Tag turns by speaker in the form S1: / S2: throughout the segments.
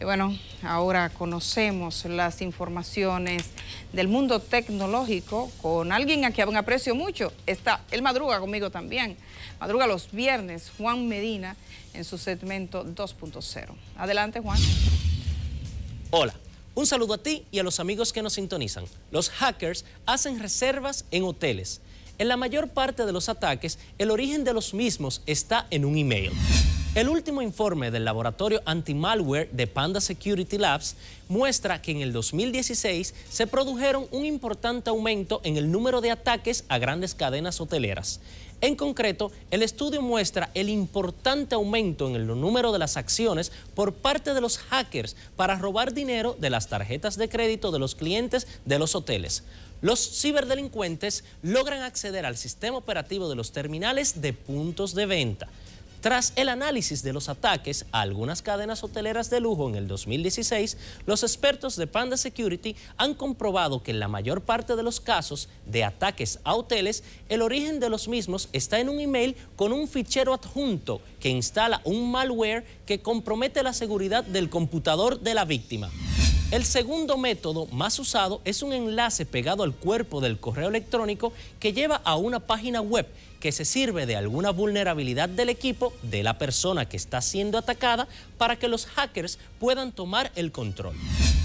S1: Bueno, ahora conocemos las informaciones del mundo tecnológico con alguien a quien aprecio mucho. Está, el madruga conmigo también. Madruga los viernes, Juan Medina, en su segmento 2.0. Adelante, Juan.
S2: Hola. Un saludo a ti y a los amigos que nos sintonizan. Los hackers hacen reservas en hoteles. En la mayor parte de los ataques, el origen de los mismos está en un email. El último informe del laboratorio anti-malware de Panda Security Labs muestra que en el 2016 se produjeron un importante aumento en el número de ataques a grandes cadenas hoteleras. En concreto, el estudio muestra el importante aumento en el número de las acciones por parte de los hackers para robar dinero de las tarjetas de crédito de los clientes de los hoteles. Los ciberdelincuentes logran acceder al sistema operativo de los terminales de puntos de venta tras el análisis de los ataques a algunas cadenas hoteleras de lujo en el 2016, los expertos de Panda Security han comprobado que en la mayor parte de los casos de ataques a hoteles, el origen de los mismos está en un email con un fichero adjunto que instala un malware que compromete la seguridad del computador de la víctima. El segundo método más usado es un enlace pegado al cuerpo del correo electrónico que lleva a una página web que se sirve de alguna vulnerabilidad del equipo de la persona que está siendo atacada para que los hackers puedan tomar el control.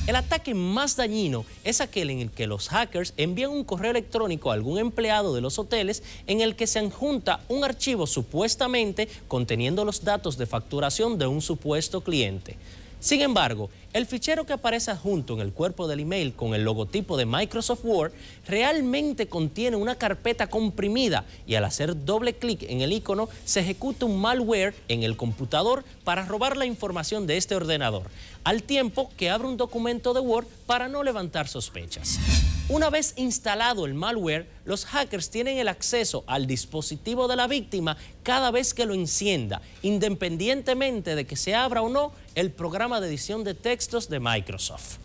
S2: El ataque más dañino es aquel en el que los hackers envían un correo electrónico a algún empleado de los hoteles en el que se adjunta un archivo supuestamente conteniendo los datos de facturación de un supuesto cliente. Sin embargo, el fichero que aparece junto en el cuerpo del email con el logotipo de Microsoft Word realmente contiene una carpeta comprimida y al hacer doble clic en el icono se ejecuta un malware en el computador para robar la información de este ordenador, al tiempo que abre un documento de Word para no levantar sospechas. Una vez instalado el malware, los hackers tienen el acceso al dispositivo de la víctima cada vez que lo encienda, independientemente de que se abra o no el programa de edición de textos de Microsoft.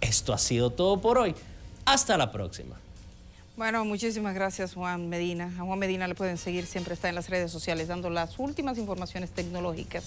S2: Esto ha sido todo por hoy. Hasta la próxima.
S1: Bueno, muchísimas gracias Juan Medina. A Juan Medina le pueden seguir, siempre está en las redes sociales dando las últimas informaciones tecnológicas.